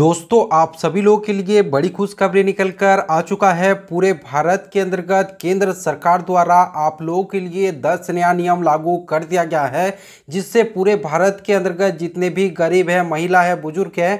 दोस्तों आप सभी लोगों के लिए बड़ी खुशखबरी निकल कर आ चुका है पूरे भारत के अंतर्गत केंद्र सरकार द्वारा आप लोगों के लिए 10 नया नियम लागू कर दिया गया है जिससे पूरे भारत के अंतर्गत जितने भी गरीब हैं महिला है बुजुर्ग है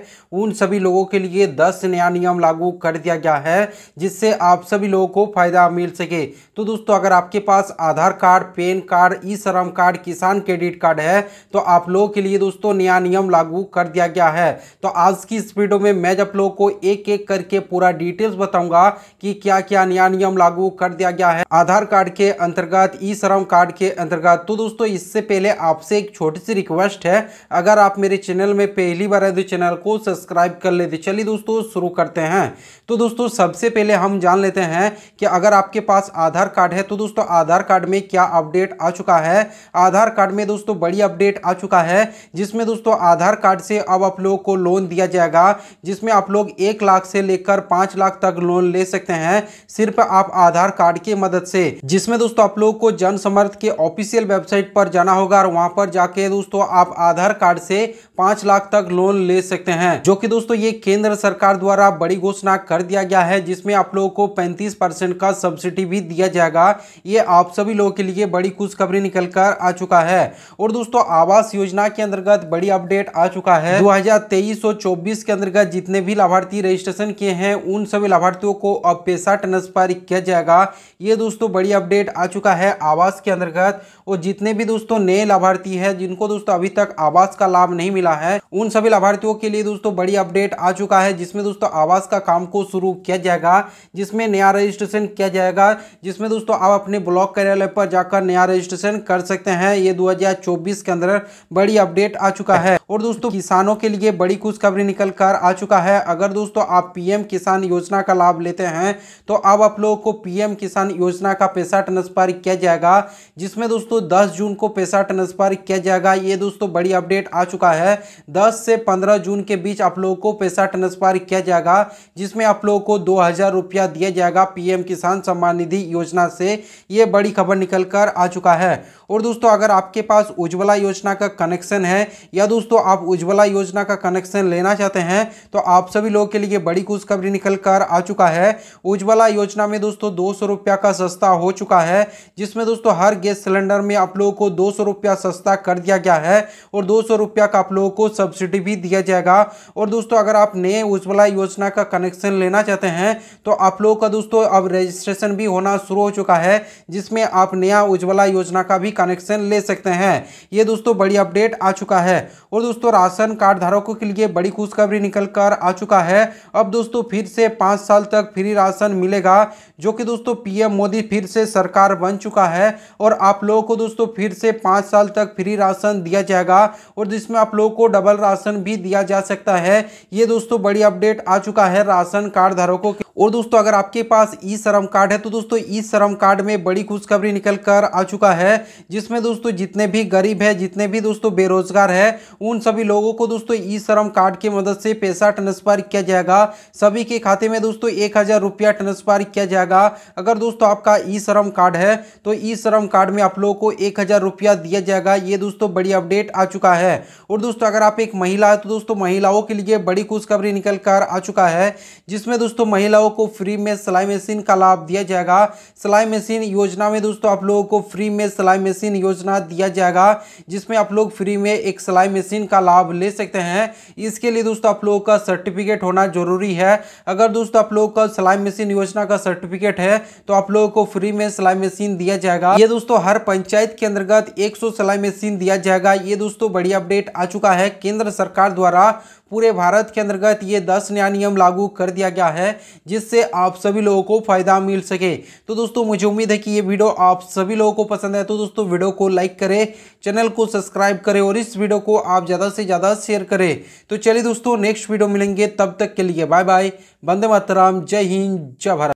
उन सभी लोगों के लिए 10 नया नियम लागू कर दिया गया है जिससे आप सभी लोगों को फायदा मिल सके तो दोस्तों अगर आपके पास Aadhaar card pan card e Shram card किसान क्रेडिट कार्ड है तो आप लोगों के लिए दोस्तों नया नियम लागू कर दिया गया है तो आज की स्पीड वीडियो में मैं जब लोगों को एक एक करके पूरा डिटेल्स बताऊंगा कि क्या क्या नया नियम लागू कर दिया गया है आधार कार्ड के अंतर्गत ई श्रम कार्ड के अंतर्गत तो दोस्तों इससे पहले आपसे एक छोटी सी रिक्वेस्ट है अगर आप मेरे चैनल में पहली बार है तो चैनल को सब्सक्राइब कर लेते चलिए दोस्तों शुरू करते हैं तो दोस्तों सबसे पहले हम जान लेते हैं कि अगर आपके पास आधार कार्ड है तो दोस्तों आधार कार्ड में क्या अपडेट आ चुका है आधार कार्ड में दोस्तों बड़ी अपडेट आ चुका है जिसमें दोस्तों आधार कार्ड से अब आप लोगों को लोन दिया जाएगा जिसमें आप लोग एक लाख से लेकर पांच लाख तक लोन ले सकते हैं सिर्फ आप आधार कार्ड की मदद से जिसमें दोस्तों आप लोग को जन समर्थ के ऑफिशियल वेबसाइट पर जाना होगा और वहां पर जाके दोस्तों आप आधार कार्ड से पांच लाख तक लोन ले सकते हैं जो की दोस्तों ये केंद्र सरकार द्वारा बड़ी घोषणा कर दिया गया है जिसमें आप लोगों को पैंतीस का सब्सिडी भी दिया जाएगा ये आप सभी लोगों के लिए बड़ी खुशखबरी निकल कर आ चुका है और दोस्तों आवास योजना के अंतर्गत बड़ी अपडेट आ चुका है दो के का जितने भी लाभार्थी रजिस्ट्रेशन किए हैं उन सभी लाभार्थियों को अब पैसा ट्रांसफर किया जाएगा ये दोस्तों बड़ी अपडेट आ चुका है आवास के अंतर्गत और जितने भी दोस्तों नए लाभार्थी हैं जिनको दोस्तों अभी तक आवास का लाभ नहीं मिला है उन सभी लाभार्थियों के लिए दोस्तों बड़ी अपडेट आ चुका है जिसमें दोस्तों आवास का काम को शुरू किया जाएगा जिसमें नया रजिस्ट्रेशन किया जाएगा जिसमें दोस्तों आप अपने ब्लॉक कार्यालय पर जाकर नया रजिस्ट्रेशन कर सकते हैं ये दो के अंदर बड़ी अपडेट आ चुका है और दोस्तों किसानों के लिए बड़ी खुशखबरी निकल कर आ चुका है अगर दोस्तों आप पीएम किसान योजना का लाभ लेते हैं तो अब आप लोगों को पीएम किसान योजना का पैसा ट्रांसफर किया जाएगा जिसमें दोस्तों 10 जून को पैसा ट्रांसफर किया जाएगा ये दोस्तों बड़ी अपडेट आ चुका है 10 से 15 जून के बीच आप लोगों को पैसा ट्रांसफर किया जाएगा जिसमें आप लोगों को दो हज़ार रुपया दिया जाएगा पीएम किसान सम्मान निधि योजना से ये बड़ी खबर निकल कर आ चुका है और दोस्तों अगर आपके पास उज्ज्वला योजना का कनेक्शन है या दोस्तों आप उज्ज्वला योजना का कनेक्शन लेना चाहते हैं तो आप सभी लोगों के लिए बड़ी खुशखबरी निकल कर आ चुका है उज्ज्वला योजना में दोस्तों दो सौ रुपया का सस्ता हो चुका है जिसमें दोस्तों हर गैस सिलेंडर में आप लोगों को दो सौ रुपया सस्ता कर दिया गया है और दो सौ रुपया का आप लोगों को सब्सिडी भी दिया जाएगा और दोस्तों अगर आप नए उज्ज्वला योजना का कनेक्शन लेना चाहते हैं तो आप लोगों का दोस्तों अब रजिस्ट्रेशन भी होना शुरू हो चुका है जिसमें आप नया उज्ज्वला योजना का भी कनेक्शन ले सकते हैं ये दोस्तों बड़ी अपडेट आ चुका है और दोस्तों राशन कार्ड धारकों के लिए बड़ी खुशखबरी निकल कर आ चुका है अब दोस्तों फिर से पाँच साल तक फ्री राशन मिलेगा जो कि दोस्तों पीएम मोदी फिर से सरकार बन चुका है और आप लोगों को दोस्तों फिर से पाँच साल तक फ्री राशन दिया जाएगा और जिसमें आप लोगों को डबल राशन भी दिया जा सकता है ये दोस्तों बड़ी अपडेट आ चुका है राशन कार्ड धारकों के और दोस्तों अगर आपके पास ई श्रम कार्ड है तो दोस्तों ई श्रम कार्ड में बड़ी खुशखबरी निकल कर आ चुका है जिसमें दोस्तों जितने भी गरीब है जितने भी दोस्तों बेरोजगार है उन सभी लोगों को दोस्तों ई श्रम कार्ड की मदद से पैसा ट्रांसफर किया जाएगा सभी के खाते में दोस्तों एक हज़ार रुपया ट्रांसफर किया जाएगा अगर दोस्तों आपका ई श्रम कार्ड है तो ई श्रम कार्ड में आप लोगों को एक हज़ार रुपया दिया जाएगा ये दोस्तों बड़ी अपडेट आ चुका है और दोस्तों अगर आप एक महिला है तो दोस्तों महिलाओं के लिए बड़ी खुशखबरी निकल कर आ चुका है जिसमें दोस्तों महिलाओं को फ्री में सिलाई मशीन का लाभ दिया जाएगा सिलाई मशीन योजना में दोस्तों आप लोगों को फ्री में सिलाई मशीन योजना दिया जाएगा जिसमें आप लोग फ्री में एक सिलाई मशीन इनका लाभ ले सकते हैं इसके लिए दोस्तों आप लोगों का सर्टिफिकेट होना जरूरी है अगर दोस्तों आप लोगों का सिलाई मशीन योजना का सर्टिफिकेट है तो आप लोगों को फ्री में सिलाई मशीन दिया जाएगा ये दोस्तों हर पंचायत के अंतर्गत एक सिलाई मशीन दिया जाएगा ये दोस्तों बड़ी अपडेट आ चुका है केंद्र सरकार द्वारा पूरे भारत के अंतर्गत ये दस नया नियम लागू कर दिया गया है जिससे आप सभी लोगों को फ़ायदा मिल सके तो दोस्तों मुझे उम्मीद है कि ये वीडियो आप सभी लोगों को पसंद है तो दोस्तों वीडियो को लाइक करें चैनल को सब्सक्राइब करें और इस वीडियो को आप ज़्यादा से ज़्यादा शेयर करें तो चलिए दोस्तों नेक्स्ट वीडियो मिलेंगे तब तक के लिए बाय बाय वंदे मातराम जय हिंद जय भारत